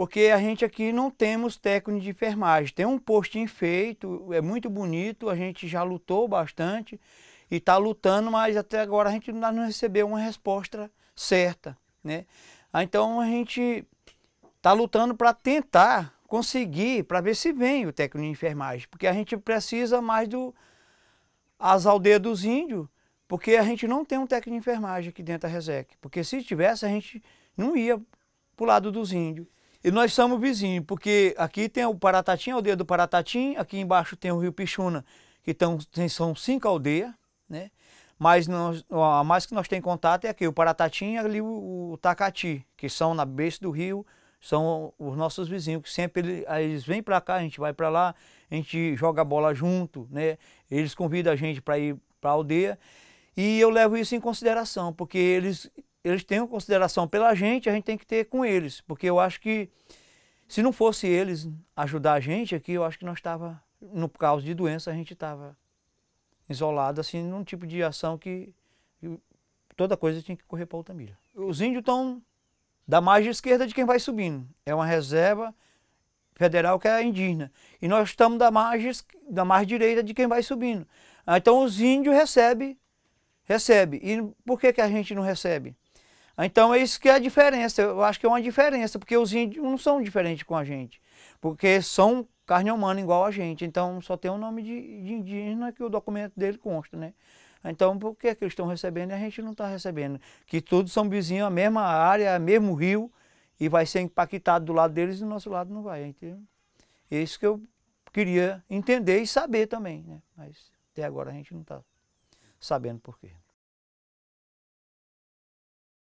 porque a gente aqui não temos técnico de enfermagem. Tem um postinho feito, é muito bonito, a gente já lutou bastante e está lutando, mas até agora a gente não recebeu uma resposta certa. Né? Ah, então a gente está lutando para tentar conseguir, para ver se vem o técnico de enfermagem, porque a gente precisa mais do as aldeias dos índios, porque a gente não tem um técnico de enfermagem aqui dentro da Resec, porque se tivesse a gente não ia para o lado dos índios. E nós somos vizinhos, porque aqui tem o Paratatim, a aldeia do Paratatim, aqui embaixo tem o Rio Pichuna, que tão, tem, são cinco aldeias, né? Mas nós, a mais que nós temos contato é aqui, o Paratatim e ali o, o Tacati, que são na beça do rio, são os nossos vizinhos, que sempre eles vêm para cá, a gente vai para lá, a gente joga bola junto, né? Eles convidam a gente para ir para a aldeia. E eu levo isso em consideração, porque eles eles uma consideração pela gente, a gente tem que ter com eles, porque eu acho que se não fosse eles ajudar a gente aqui, eu acho que nós estava no caso de doença a gente estava isolado assim num tipo de ação que, que toda coisa tinha que correr para outra milha. Os índios estão da margem esquerda de quem vai subindo. É uma reserva federal que é indígena. E nós estamos da margem, da margem direita de quem vai subindo. Ah, então os índios recebem, recebe. E por que, que a gente não recebe? Então é isso que é a diferença, eu acho que é uma diferença, porque os índios não são diferentes com a gente, porque são carne humana igual a gente, então só tem o um nome de, de, indígena que o documento dele consta, né? Então por que, é que eles estão recebendo e a gente não está recebendo? Que todos são vizinhos, a mesma área, mesmo rio, e vai ser impactado do lado deles e do nosso lado não vai, Então, É isso que eu queria entender e saber também, né? Mas até agora a gente não está sabendo por quê.